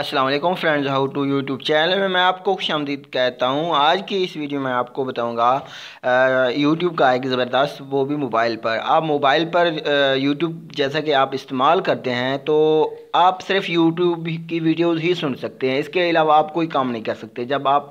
Aslam friends how to YouTube channel में मैं आपको खुश आमदीद कहता हूँ आज की इस वीडियो में आपको बताऊँगा यूट्यूब का एक ज़बरदस्त वो भी मोबाइल पर आप मोबाइल पर यूट्यूब जैसा कि आप इस्तेमाल करते हैं तो आप सिर्फ यूट्यूब की वीडियोस ही सुन सकते हैं इसके अलावा आप कोई काम नहीं कर सकते जब आप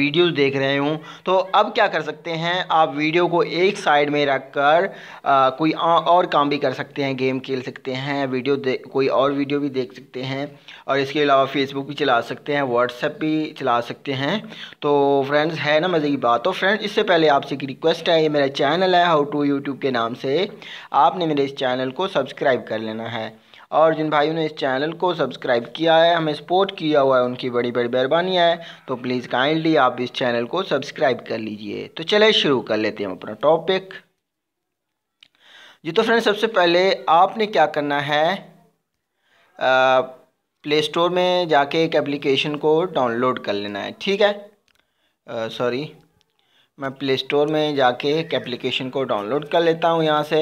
वीडियोस देख रहे हों तो अब क्या कर सकते हैं आप वीडियो को एक साइड में रख कर आ, कोई और काम भी कर सकते हैं गेम खेल सकते हैं वीडियो कोई और वीडियो भी देख सकते हैं और इसके अलावा अलावा फेसबुक भी चला सकते हैं व्हाट्सएप भी चला सकते हैं तो फ्रेंड्स है ना मज़े की बात तो फ्रेंड्स इससे पहले आपसे एक रिक्वेस्ट है ये मेरा चैनल है हाउ टू यूट्यूब के नाम से आपने मेरे इस चैनल को सब्सक्राइब कर लेना है और जिन भाइयों ने इस चैनल को सब्सक्राइब किया है हमें सपोर्ट किया हुआ है उनकी बड़ी बड़ी मेहरबानी है तो प्लीज़ काइंडली आप इस चैनल को सब्सक्राइब कर लीजिए तो चले शुरू कर लेते हैं अपना टॉपिक जी तो फ्रेंड सबसे पहले आपने क्या करना है आ, प्ले स्टोर में जाके एक एप्लीकेशन को डाउनलोड कर लेना है ठीक है सॉरी uh, मैं प्ले स्टोर में जाके एक एप्लीकेशन को डाउनलोड कर लेता हूँ यहाँ से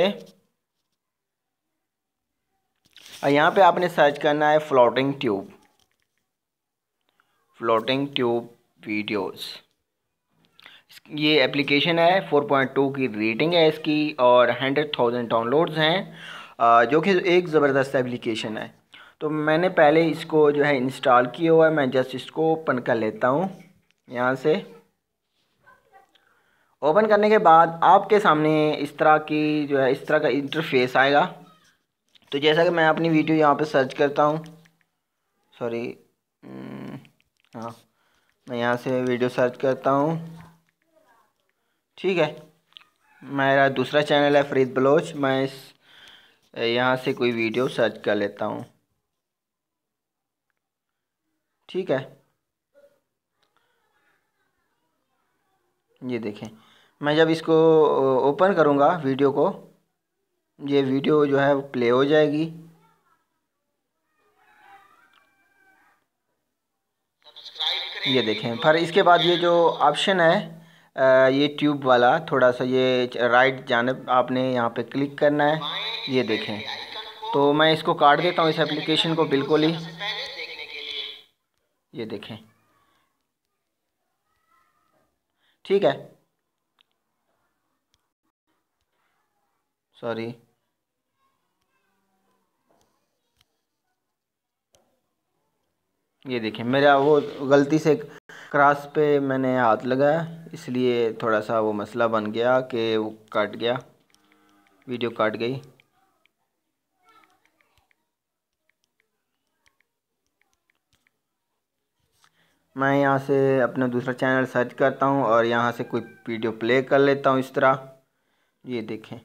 और यहाँ पे आपने सर्च करना है floating tube floating tube videos ये एप्लीकेशन है 4.2 की रेटिंग है इसकी और 100,000 डाउनलोड्स हैं uh, जो कि एक ज़बरदस्त एप्लीकेशन है तो मैंने पहले इसको जो है इंस्टॉल किया हुआ है मैं जस्ट इसको ओपन कर लेता हूँ यहाँ से ओपन करने के बाद आपके सामने इस तरह की जो है इस तरह का इंटरफेस आएगा तो जैसा कि मैं अपनी वीडियो यहाँ पर सर्च करता हूँ सॉरी हम्म, हाँ मैं यहाँ से वीडियो सर्च करता हूँ ठीक है मेरा दूसरा चैनल है फरीद बलोच मैं इस यहाँ से कोई वीडियो सर्च कर लेता हूँ ठीक है ये देखें मैं जब इसको ओपन करूँगा वीडियो को ये वीडियो जो है प्ले हो जाएगी ये देखें पर इसके बाद ये जो ऑप्शन है ये ट्यूब वाला थोड़ा सा ये राइट जानब आपने यहाँ पे क्लिक करना है ये देखें तो मैं इसको काट देता हूँ इस एप्लीकेशन को बिल्कुल ही ये देखें ठीक है सॉरी ये देखें मेरा वो गलती से क्रॉस पे मैंने हाथ लगाया इसलिए थोड़ा सा वो मसला बन गया कि वो काट गया वीडियो काट गई मैं यहाँ से अपना दूसरा चैनल सर्च करता हूँ और यहाँ से कोई वीडियो प्ले कर लेता हूँ इस तरह ये देखें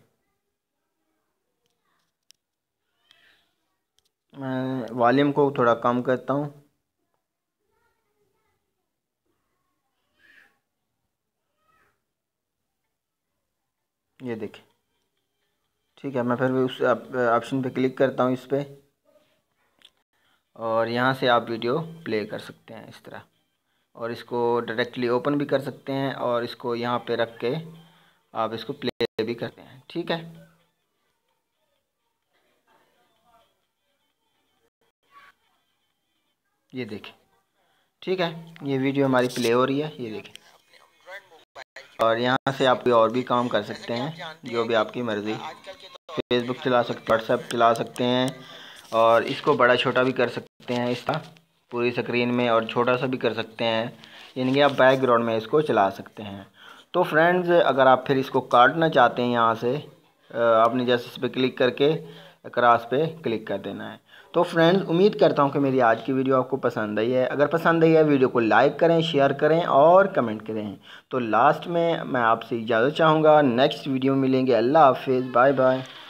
मैं वॉल्यूम को थोड़ा कम करता हूँ ये देखें ठीक है मैं फिर उस ऑप्शन पे क्लिक करता हूँ इस पर और यहाँ से आप वीडियो प्ले कर सकते हैं इस तरह और इसको डायरेक्टली ओपन भी कर सकते हैं और इसको यहाँ पे रख के आप इसको प्ले भी करते हैं ठीक है ये देखें ठीक है ये वीडियो हमारी प्ले हो रही है ये देखें और यहाँ से आप और भी काम कर सकते हैं जो भी आपकी मर्ज़ी फेसबुक चला सकते हैं व्हाट्सएप चला सकते हैं और इसको बड़ा छोटा भी कर सकते हैं इसका पूरी स्क्रीन में और छोटा सा भी कर सकते हैं यानी कि आप बैकग्राउंड में इसको चला सकते हैं तो फ्रेंड्स अगर आप फिर इसको काटना चाहते हैं यहाँ से आपने जैसे इस पर क्लिक करके क्रॉस पे क्लिक कर देना है तो फ्रेंड्स उम्मीद करता हूँ कि मेरी आज की वीडियो आपको पसंद आई है अगर पसंद आई है वीडियो को लाइक करें शेयर करें और कमेंट करें तो लास्ट में मैं आपसे इजाज़त चाहूँगा नेक्स्ट वीडियो मिलेंगे अल्लाह हाफिज़ बाय बाय